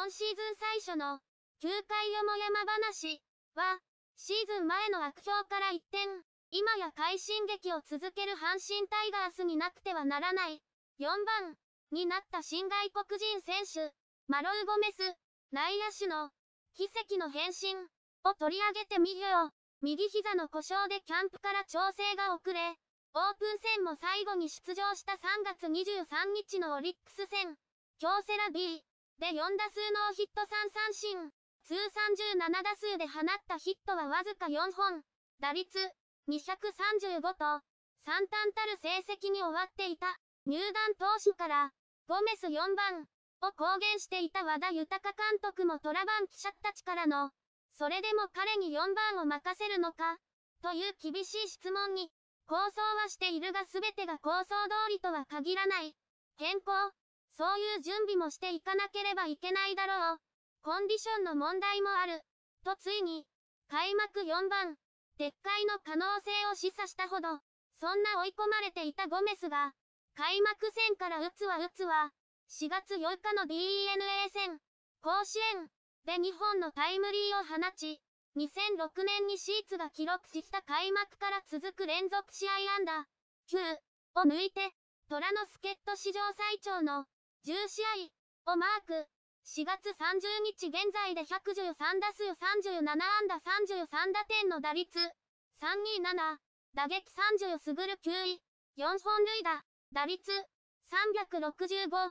今シーズン最初の9回よもやま話は、シーズン前の悪評から一転、今や快進撃を続ける阪神タイガースになくてはならない、4番になった新外国人選手、マロウ・ゴメス、内野手の奇跡の変身を取り上げてみよ右膝の故障でキャンプから調整が遅れ、オープン戦も最後に出場した3月23日のオリックス戦、京セラ B、で4打数ノーヒット3三振。通算17打数で放ったヒットはわずか4本。打率235と、惨憺たる成績に終わっていた。入団投手から、ゴメス4番を公言していた和田豊監督もトラバン記者たちからの、それでも彼に4番を任せるのかという厳しい質問に、構想はしているが全てが構想通りとは限らない。変更、そういう準備もしていかなければいけないだろう。コンディションの問題もある。とついに、開幕4番、撤回の可能性を示唆したほど、そんな追い込まれていたゴメスが、開幕戦から打つは打つは、4月8日の DNA 戦、甲子園、で2本のタイムリーを放ち、2006年にシーツが記録した開幕から続く連続試合安打、9を抜いて、虎の助っ人史上最長の10試合をマーク。4月30日現在で113打数37安打33打点の打率。327。打撃30すぐる9位。4本塁打。打率。365。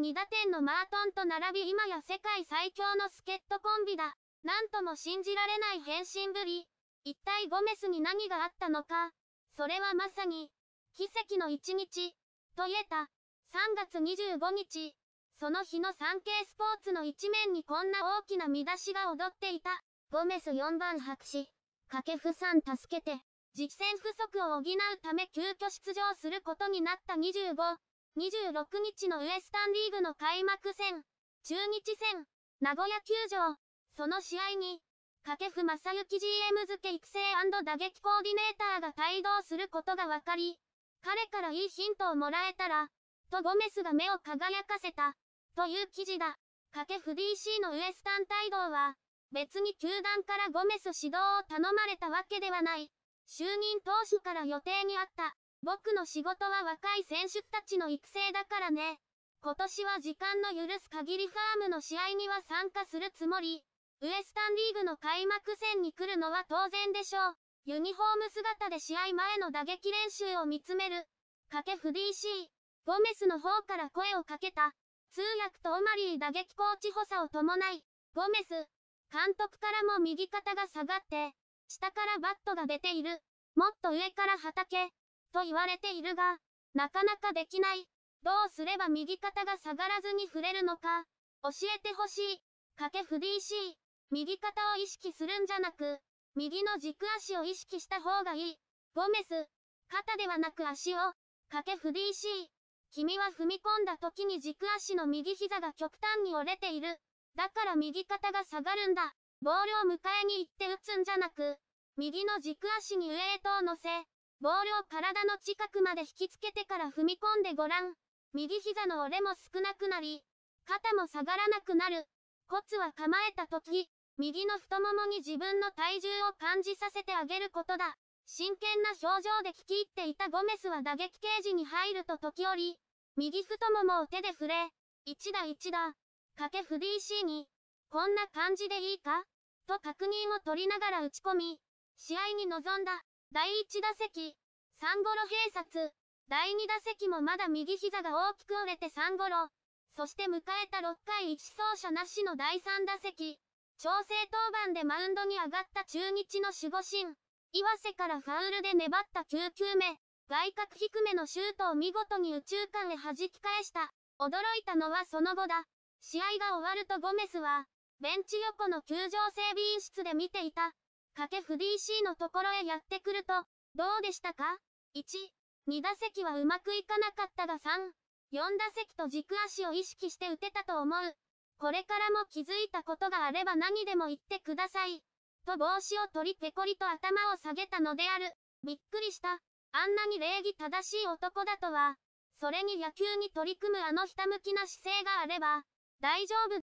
32打点のマートンと並び今や世界最強の助っ人コンビだ。なんとも信じられない変身ぶり。一体ゴメスに何があったのか。それはまさに、奇跡の一日、と言えた。3月25日、その日の産経スポーツの一面にこんな大きな見出しが踊っていた。ゴメス4番白紙、掛布さん助けて、実戦不足を補うため急遽出場することになった25、26日のウエスタンリーグの開幕戦、中日戦、名古屋球場、その試合に、掛布正幸 GM 付け育成打撃コーディネーターが帯同することが分かり、彼からいいヒントをもらえたら、とゴメスが目を輝かせた、という記事だ。かけ FDC のウエスタン帯同は、別に球団からゴメス指導を頼まれたわけではない。就任当初から予定にあった。僕の仕事は若い選手たちの育成だからね。今年は時間の許す限りファームの試合には参加するつもり。ウエスタンリーグの開幕戦に来るのは当然でしょう。ユニフォーム姿で試合前の打撃練習を見つめる。かけ FDC。ゴメスの方から声をかけた。通訳とオマリー打撃コーチ補佐を伴い、ゴメス、監督からも右肩が下がって、下からバットが出ている。もっと上から畑、と言われているが、なかなかできない。どうすれば右肩が下がらずに触れるのか、教えてほしい。掛布 DC、右肩を意識するんじゃなく、右の軸足を意識した方がいい。ゴメス、肩ではなく足を、掛布 DC、君は踏み込んだ時に軸足の右膝が極端に折れている。だから右肩が下がるんだ。ボールを迎えに行って打つんじゃなく、右の軸足に上へと乗せ、ボールを体の近くまで引きつけてから踏み込んでごらん。右膝の折れも少なくなり、肩も下がらなくなる。コツは構えた時、右の太ももに自分の体重を感じさせてあげることだ。真剣な表情で聞き入っていたゴメスは打撃ケージに入ると時折、右太ももを手で触れ、一打一打、かけ FDC に、こんな感じでいいかと確認を取りながら打ち込み、試合に臨んだ、第1打席、3ゴロ併殺、第2打席もまだ右膝が大きく折れて3ゴロ、そして迎えた6回1走者なしの第3打席、調整登板でマウンドに上がった中日の守護神、岩瀬からファウルで粘った9球目、外角低めのシュートを見事に宇宙間へ弾き返した。驚いたのはその後だ。試合が終わるとゴメスは、ベンチ横の球場整備員室で見ていた。掛布 DC のところへやってくると、どうでしたか ?1、2打席はうまくいかなかったが3、4打席と軸足を意識して打てたと思う。これからも気づいたことがあれば何でも言ってください。と帽子を取りペコリと頭を下げたのである。びっくりした。あんなに礼儀正しい男だとは。それに野球に取り組むあのひたむきな姿勢があれば、大丈夫